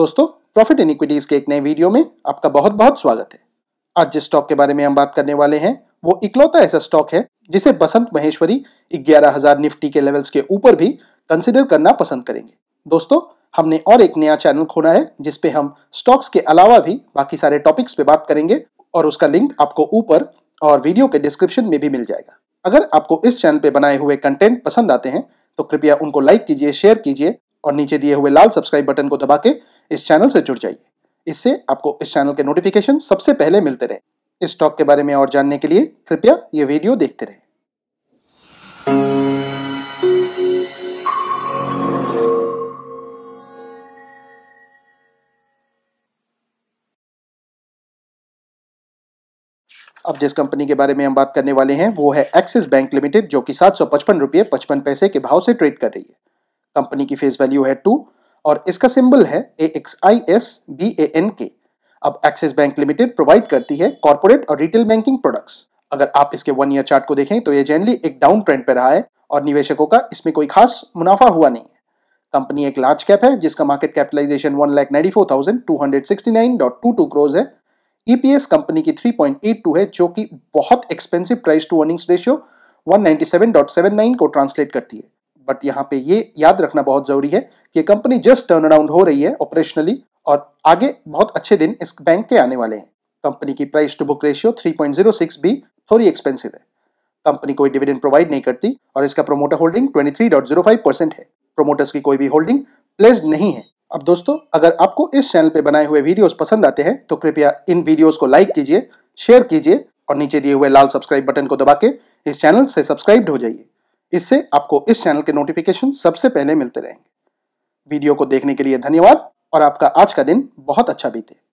दोस्तों profit in equities के एक नए वीडियो में आपका बहुत बहुत स्वागत है आज जिस स्टॉक के बारे में हम बात करने वाले हैं वो इकलौता ऐसा स्टॉक है जिसे बसंत महेश्वरी ग्यारह हजार निफ्टी के लेवल्स के ऊपर भी कंसिडर करना पसंद करेंगे दोस्तों हमने और एक नया चैनल खोला है जिसपे हम स्टॉक्स के अलावा भी बाकी सारे टॉपिक्स पे बात करेंगे और उसका लिंक आपको ऊपर और वीडियो के डिस्क्रिप्शन में भी मिल जाएगा अगर आपको इस चैनल पे बनाए हुए कंटेंट पसंद आते हैं तो कृपया उनको लाइक कीजिए शेयर कीजिए और नीचे दिए हुए लाल सब्सक्राइब बटन को दबा के इस चैनल से जुड़ जाइए इससे आपको इस चैनल के नोटिफिकेशन सबसे पहले मिलते रहे इस स्टॉक के बारे में और जानने के लिए कृपया ये वीडियो देखते रहे अब जिस कंपनी के बारे में हम बात करने वाले हैं वो है एक्सिस बैंक लिमिटेड जो कि सात सौ पचपन रुपये पचपन पैसे के भाव से ट्रेड कर रही है कंपनी की फेस वैल्यू है टू और इसका सिंबल है A X I S B A N K अब एक्सिस बैंक लिमिटेड प्रोवाइड करती है कॉर्पोरेट और रिटेल बैंकिंग प्रोडक्ट्स अगर आप इसके वन ईयर चार्ट को देखें तो ये जनरली एक डाउन ट्रेंड पर रहा है और निवेशकों का इसमें कोई खास मुनाफा हुआ नहीं कंपनी एक लार्ज कैप है जिसका market capitalization one lakh nine four thousand two hundred sixty nine dot two two crores है ईपीएस e कंपनी की थ्री पॉइंट एट टू है जो कि बहुत expensive price to earnings ratio one ninety seven dot seven nine को ट्रांसलेट करती है बट यहाँ पे ये याद रखना बहुत जरूरी है कि कंपनी जस्ट टर्न अराउंड हो रही है ऑपरेशनली और आगे बहुत अच्छे दिन इस बैंक के आने वाले हैं कंपनी की प्राइस टू बुक रेशियो 3.06 भी थोड़ी एक्सपेंसिव है कंपनी कोई डिविडेंड प्रोवाइड नहीं करती और इसका प्रोमोटर होल्डिंग 23.05 परसेंट है प्रोमोटर्स की कोई भी होल्डिंग प्लेस नहीं है अब दोस्तों अगर आपको इस चैनल पे बनाए हुए वीडियोस पसंद आते हैं तो कृपया इन वीडियोस को लाइक कीजिए शेयर कीजिए और नीचे दिए हुए लाल सब्सक्राइब बटन को दबा के इस चैनल से सब्सक्राइब हो जाइए इससे आपको इस चैनल के नोटिफिकेशन सबसे पहले मिलते रहेंगे वीडियो को देखने के लिए धन्यवाद और आपका आज का दिन बहुत अच्छा बीते